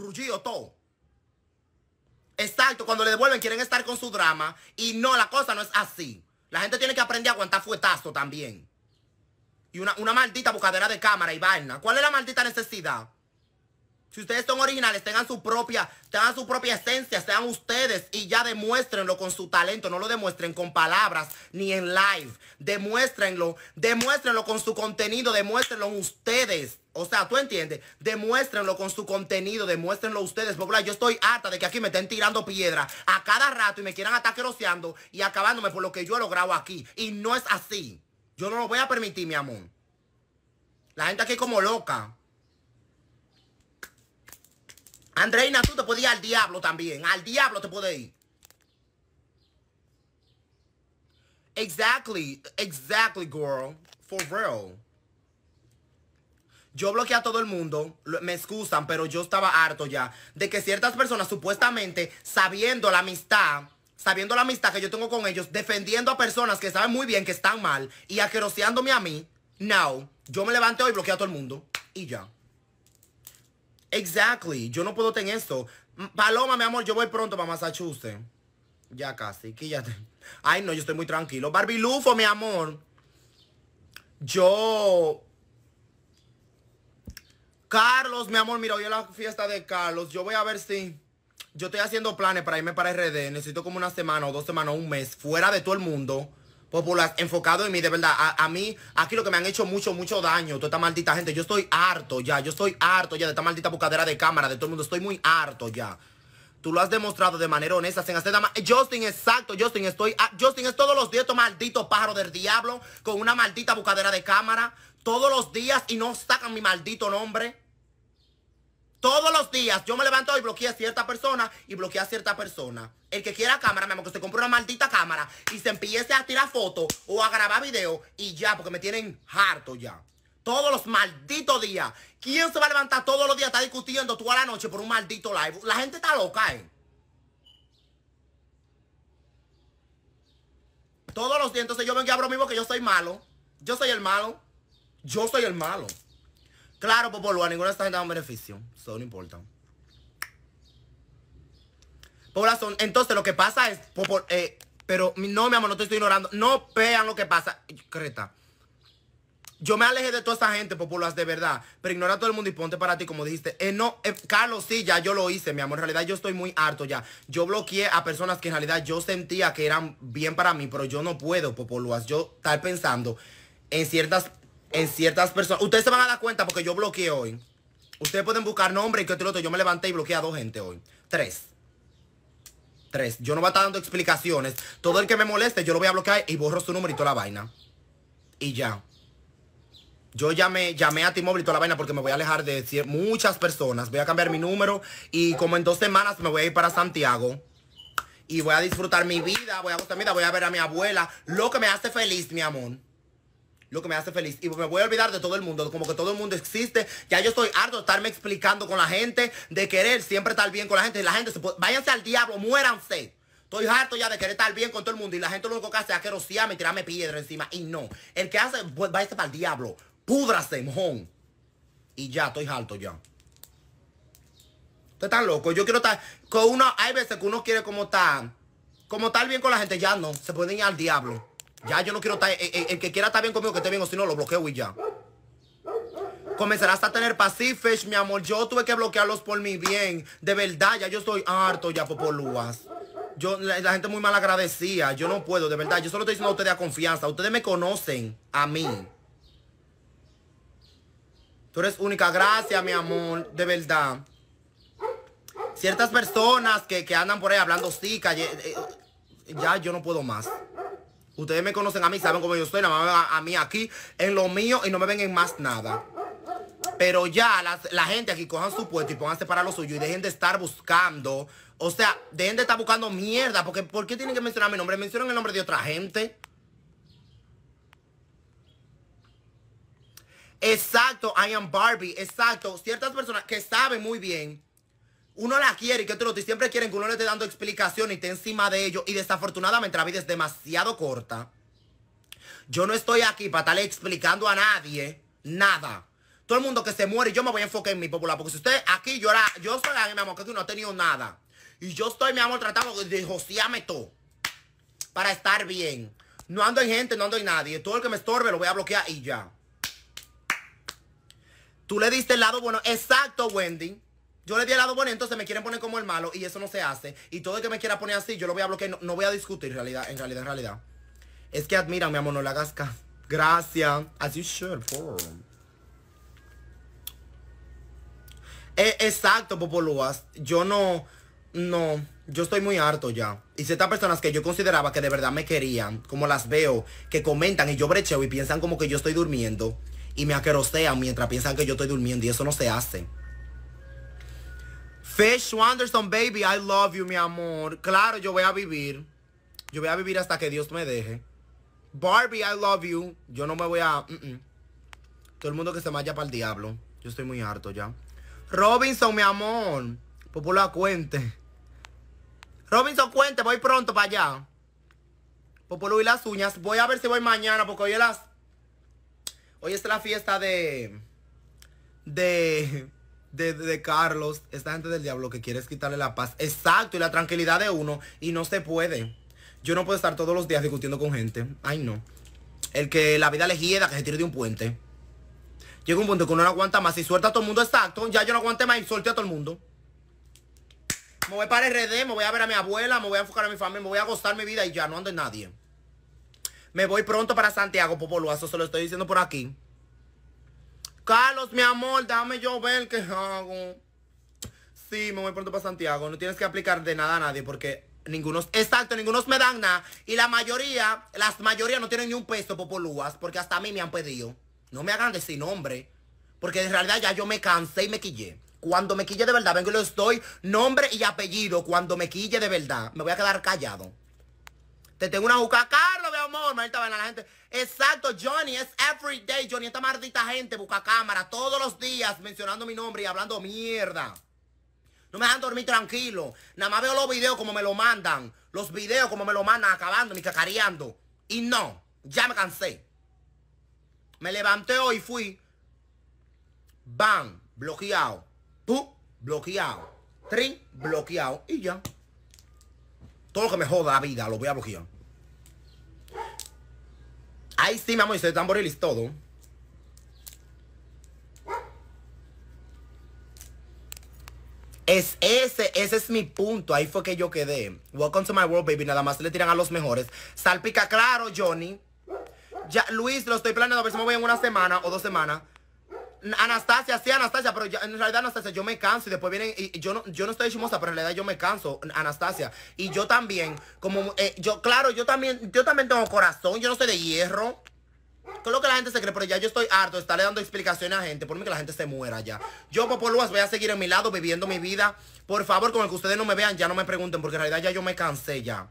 Rugido todo. Exacto, cuando le devuelven quieren estar con su drama. Y no, la cosa no es así. La gente tiene que aprender a aguantar fuetazo también. Y una, una maldita buscadera de cámara y vaina. ¿Cuál es la maldita necesidad? Si ustedes son originales, tengan su propia, tengan su propia esencia, sean ustedes y ya demuéstrenlo con su talento, no lo demuestren con palabras ni en live. Demuéstrenlo, demuéstrenlo con su contenido, demuéstrenlo ustedes. O sea, tú entiendes, demuéstrenlo con su contenido, demuéstrenlo ustedes, Porque Yo estoy harta de que aquí me estén tirando piedra a cada rato y me quieran ataqueroseando y acabándome por lo que yo he logrado aquí. Y no es así. Yo no lo voy a permitir, mi amor. La gente aquí como loca. Andreina, tú te puedes ir al diablo también. Al diablo te puedes ir. Exactly, exactly, girl. For real. Yo bloqueé a todo el mundo, me excusan, pero yo estaba harto ya de que ciertas personas supuestamente sabiendo la amistad, sabiendo la amistad que yo tengo con ellos, defendiendo a personas que saben muy bien que están mal y aqueroseándome a mí, now, yo me levanté hoy y bloqueé a todo el mundo y ya. Exactly. Yo no puedo tener esto. Paloma, mi amor, yo voy pronto para Massachusetts. Ya casi, quíllate. Ay, no, yo estoy muy tranquilo. Barbie Lufo, mi amor. Yo... Carlos, mi amor, mira, hoy es la fiesta de Carlos. Yo voy a ver si... Yo estoy haciendo planes para irme para RD. Necesito como una semana o dos semanas o un mes fuera de todo el mundo popular, enfocado en mí, de verdad. A, mí, aquí lo que me han hecho mucho, mucho daño, toda esta maldita gente. Yo estoy harto ya, yo estoy harto ya de esta maldita buscadera de cámara, de todo el mundo. Estoy muy harto ya. Tú lo has demostrado de manera honesta, sin hacer nada Justin, exacto, Justin, estoy... Justin es todos los días estos malditos pájaros del diablo con una maldita buscadera de cámara. Todos los días y no sacan mi maldito nombre. Todos los días yo me levanto y bloqueé a cierta persona y bloqueé a cierta persona. El que quiera cámara, me que se compre una maldita cámara y se empiece a tirar fotos o a grabar video y ya, porque me tienen harto ya. Todos los malditos días. ¿Quién se va a levantar todos los días? Está discutiendo tú a la noche por un maldito live. La gente está loca, ¿eh? Todos los días. Entonces yo vengo y abro mi que yo soy malo. Yo soy el malo. Yo soy el malo. Claro, Popolua, ninguna de estas gente da beneficio. Eso no importa. entonces lo que pasa es, eh, pero no, mi amor, no te estoy ignorando. No vean lo que pasa. Creta. Yo me alejé de toda esa gente, Popolua, de verdad. Pero ignora a todo el mundo y ponte para ti, como dijiste. Eh, no, eh, Carlos, sí, ya yo lo hice, mi amor. En realidad yo estoy muy harto ya. Yo bloqueé a personas que en realidad yo sentía que eran bien para mí, pero yo no puedo, Popolua. Yo estar pensando en ciertas en ciertas personas. Ustedes se van a dar cuenta porque yo bloqueé hoy. Ustedes pueden buscar nombre y que otro Yo me levanté y bloqueé a dos gente hoy. Tres. Tres. Yo no voy a estar dando explicaciones. Todo el que me moleste, yo lo voy a bloquear y borro su número y toda la vaina. Y ya. Yo llamé, llamé a t y toda la vaina porque me voy a alejar de muchas personas. Voy a cambiar mi número y como en dos semanas me voy a ir para Santiago. Y voy a disfrutar mi vida, voy a gustar mi vida, voy a ver a mi abuela. Lo que me hace feliz, mi amor lo que me hace feliz. Y me voy a olvidar de todo el mundo, como que todo el mundo existe. Ya yo estoy harto de estarme explicando con la gente, de querer siempre estar bien con la gente. Y la gente, se puede, váyanse al diablo, muéranse. Estoy harto ya de querer estar bien con todo el mundo. Y la gente lo único que hace es que y tirame piedra encima. Y no. El que hace, pues váyase para el diablo. Púdrase, mojón. Y ya, estoy harto ya. Ustedes están locos. Yo quiero estar. Con uno, hay veces que uno quiere como estar. Como estar bien con la gente. Ya no. Se pueden ir al diablo. Ya yo no quiero estar. Eh, eh, el, que quiera estar bien conmigo, que esté bien, o si no, lo bloqueo y ya. Comenzarás a tener pacifes, mi amor. Yo tuve que bloquearlos por mi bien. De verdad, ya yo estoy harto ya, popolúas. Yo, la, gente muy mal agradecía. Yo no puedo, de verdad. Yo solo estoy diciendo a ustedes a confianza. Ustedes me conocen a mí. Tú eres única. Gracias, mi amor. De verdad. Ciertas personas que, andan por ahí hablando sí, calle, eh, ya yo no puedo más. Ustedes me conocen a mí, saben cómo yo soy, nada más a, mí aquí en lo mío y no me ven en más nada. Pero ya la, gente aquí cojan su puesto y pónganse para lo suyo y dejen de estar buscando. O sea, dejen de estar buscando mierda. Porque ¿por qué tienen que mencionar mi nombre? Mencionan el nombre de otra gente. Exacto, I am Barbie. Exacto. Ciertas personas que saben muy bien uno la quiere y que otros siempre quieren que uno le esté dando explicación y esté encima de ellos. Y desafortunadamente la vida es demasiado corta. Yo no estoy aquí para estarle explicando a nadie nada. Todo el mundo que se muere, yo me voy a enfocar en mi popular. Porque si usted aquí llora, yo soy mi amor, que no ha tenido nada. Y yo estoy, mi amor, tratando de josearme todo. Para estar bien. No ando en gente, no ando en nadie. Todo el que me estorbe lo voy a bloquear y ya. Tú le diste el lado bueno. Exacto, Wendy. Yo le di el lado bueno, entonces me quieren poner como el malo y eso no se hace. Y todo el que me quiera poner así, yo lo voy a bloquear. No, no voy a discutir, en realidad, en realidad, en realidad. Es que admiran, mi amor, no la gasca. Gracias. As you should, for. Eh, exacto, Popolúas. Yo no, no, yo estoy muy harto ya. Y ciertas personas que yo consideraba que de verdad me querían, como las veo, que comentan y yo brecheo y piensan como que yo estoy durmiendo. Y me aquerosean mientras piensan que yo estoy durmiendo y eso no se hace. Fish Wanderson, baby, I love you, mi amor. Claro, yo voy a vivir. Yo voy a vivir hasta que Dios me deje. Barbie, I love you. Yo no me voy a... Mm, mm. Todo el mundo que se vaya para el diablo. Yo estoy muy harto ya. Robinson, mi amor. Popula pues Cuente. Robinson Cuente, voy pronto para allá. Popolo pues y las uñas. Voy a ver si voy mañana porque hoy es las... Hoy es la fiesta de... De de, Carlos, esta gente del diablo que es quitarle la paz, exacto, y la tranquilidad de uno, y no se puede. Yo no puedo estar todos los días discutiendo con gente. Ay, no. El que la vida le hieda que se tire de un puente. Llega un punto que uno no aguanta más. Si suelta a todo el mundo, exacto. Ya yo no aguante más y suelte a todo el mundo. Me voy para RD, me voy a ver a mi abuela, me voy a enfocar a mi familia, me voy a gozar mi vida y ya no ando en nadie. Me voy pronto para Santiago, Popoloazo, se lo estoy diciendo por aquí. Carlos, mi amor, dame yo ver qué hago. Sí, me voy pronto para Santiago. No tienes que aplicar de nada a nadie porque ningunos, exacto, ninguno me dan nada. Y la mayoría, las mayorías no tienen ni un peso popolúas porque hasta a mí me han pedido. No me hagan decir nombre. Porque en realidad ya yo me cansé y me quillé. Cuando me quille de verdad, vengo y lo estoy. nombre y apellido. Cuando me quille de verdad, me voy a quedar callado. Te tengo una juca. Carlos, mi amor. a la gente. Exacto, Johnny. Es everyday, Johnny. Esta maldita gente busca cámara todos los días mencionando mi nombre y hablando mierda. No me dejan dormir tranquilo. Nada más veo los videos como me lo mandan. Los videos como me lo mandan acabando, ni cacareando. Y no, ya me cansé. Me levanté hoy y fui. Bam, bloqueado. Tú, bloqueado. Tri, bloqueado. Y ya. Todo lo que me joda la vida lo voy a bloquear. Ay, sí, mi amor, estoy tan todo. Es ese, ese es mi punto. Ahí fue que yo quedé. Welcome to my world, baby. Nada más le tiran a los mejores. Salpica, claro, Johnny. Ya, Luis, lo estoy planeando a ver si me voy en una semana o dos semanas. Anastasia, sí, Anastasia, pero en realidad, Anastasia, yo me canso y después vienen, y, yo no, yo no estoy chismosa, pero en realidad yo me canso, Anastasia. Y yo también, como, eh, yo, claro, yo también, yo también tengo corazón, yo no soy de hierro. Con lo que la gente se cree, pero ya yo estoy harto de estarle dando explicaciones a gente. Por mí que la gente se muera ya. Yo, Luas, voy a seguir en mi lado viviendo mi vida. Por favor, con el que ustedes no me vean, ya no me pregunten, porque en realidad ya yo me cansé ya.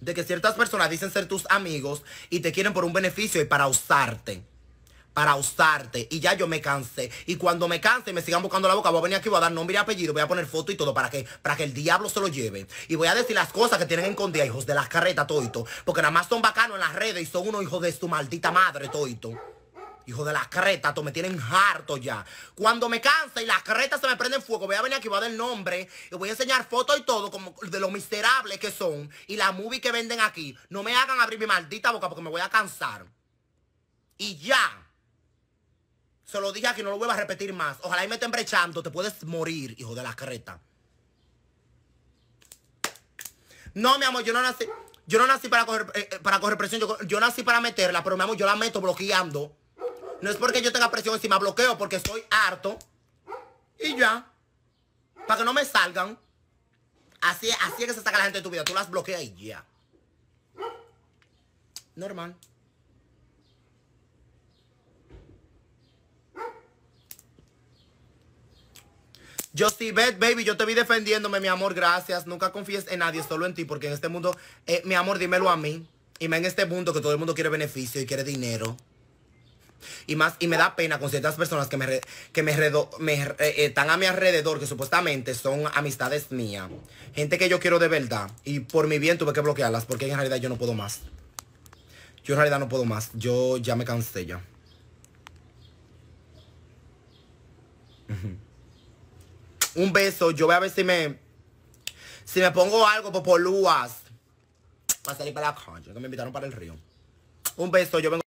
De que ciertas personas dicen ser tus amigos y te quieren por un beneficio y para usarte para usarte. Y ya yo me cansé. Y cuando me canse y me sigan buscando la boca, voy a venir aquí, voy a dar nombre y apellido, voy a poner foto y todo para que, para que el diablo se lo lleve. Y voy a decir las cosas que tienen en condía, hijos de las carretas, toito. Porque nada más son bacanos en las redes y son unos hijos de su maldita madre, toito. Hijo de las carretas, me tienen harto ya. Cuando me cansa y las carretas se me prenden fuego, voy a venir aquí, voy a dar el nombre y voy a enseñar fotos y todo como de lo miserables que son y la movie que venden aquí. No me hagan abrir mi maldita boca porque me voy a cansar. Y ya. Se lo dije aquí, no lo vuelva a repetir más. Ojalá y me estén brechando, te puedes morir, hijo de la carreta. No, mi amor, yo no nací. Yo no nací para coger, eh, eh, para presión. Yo, nací para meterla, pero mi amor, yo la meto bloqueando. No es porque yo tenga presión encima, bloqueo porque soy harto. Y ya. Para que no me salgan. Así, así es que se saca la gente de tu vida. Tú las bloqueas y ya. Normal. Yo Beth baby, yo te vi defendiéndome, mi amor, gracias. Nunca confíes en nadie, solo en ti, porque en este mundo, eh, mi amor, dímelo a mí. Y me en este mundo que todo el mundo quiere beneficio y quiere dinero. Y más, y me da pena con ciertas personas que que me, eh, eh, están a mi alrededor, que supuestamente son amistades mías. Gente que yo quiero de verdad. Y por mi bien tuve que bloquearlas, porque en realidad yo no puedo más. Yo en realidad no puedo más. Yo ya me cansé ya un beso. Yo voy a ver si me, si me pongo algo, pues, por popolúas. Para salir para la cancha, que me invitaron para el río. Un beso, yo vengo.